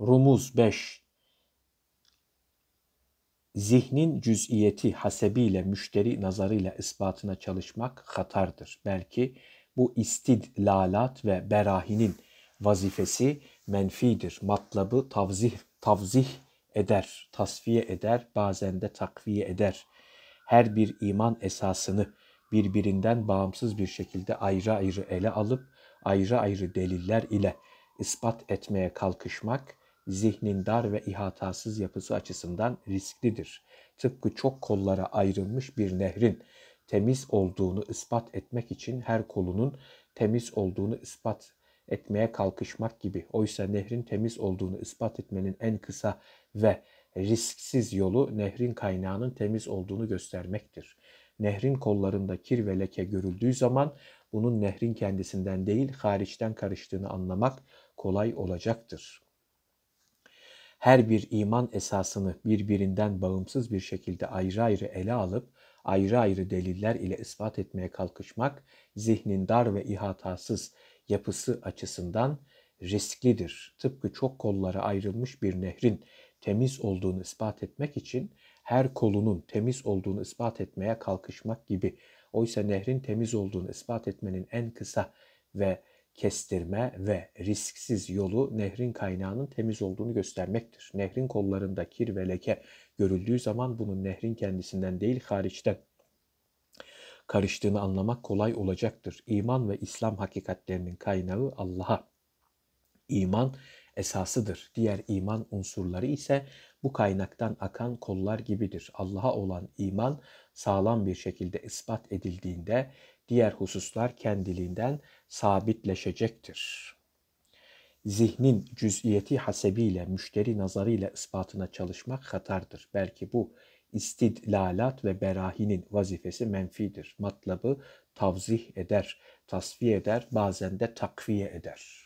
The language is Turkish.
Rumuz 5 Zihnin cüz'iyeti hasebiyle müşteri nazarıyla ispatına çalışmak hatardır. Belki bu istidlalat ve berahinin vazifesi menfidir. Matlabı tavzih, tavzih eder, tasfiye eder, bazen de takviye eder. Her bir iman esasını birbirinden bağımsız bir şekilde ayrı ayrı ele alıp ayrı ayrı deliller ile ispat etmeye kalkışmak zihnin dar ve ihatasız yapısı açısından risklidir. Tıpkı çok kollara ayrılmış bir nehrin temiz olduğunu ispat etmek için her kolunun temiz olduğunu ispat etmeye kalkışmak gibi. Oysa nehrin temiz olduğunu ispat etmenin en kısa ve risksiz yolu nehrin kaynağının temiz olduğunu göstermektir. Nehrin kollarında kir ve leke görüldüğü zaman bunun nehrin kendisinden değil hariçten karıştığını anlamak kolay olacaktır.'' her bir iman esasını birbirinden bağımsız bir şekilde ayrı ayrı ele alıp ayrı ayrı deliller ile ispat etmeye kalkışmak zihnin dar ve ihatasız yapısı açısından risklidir. Tıpkı çok kollara ayrılmış bir nehrin temiz olduğunu ispat etmek için her kolunun temiz olduğunu ispat etmeye kalkışmak gibi. Oysa nehrin temiz olduğunu ispat etmenin en kısa ve kestirme ve risksiz yolu nehrin kaynağının temiz olduğunu göstermektir. Nehrin kollarında kir ve leke görüldüğü zaman bunun nehrin kendisinden değil hariçten karıştığını anlamak kolay olacaktır. İman ve İslam hakikatlerinin kaynağı Allah'a. İman esasıdır. Diğer iman unsurları ise bu kaynaktan akan kollar gibidir. Allah'a olan iman sağlam bir şekilde ispat edildiğinde diğer hususlar kendiliğinden sabitleşecektir. Zihnin cüz'iyeti hasebiyle, müşteri nazarıyla ispatına çalışmak hatardır. Belki bu istidlalat ve berahinin vazifesi menfidir. Matlabı tavzih eder, tasfiye eder, bazen de takviye eder.''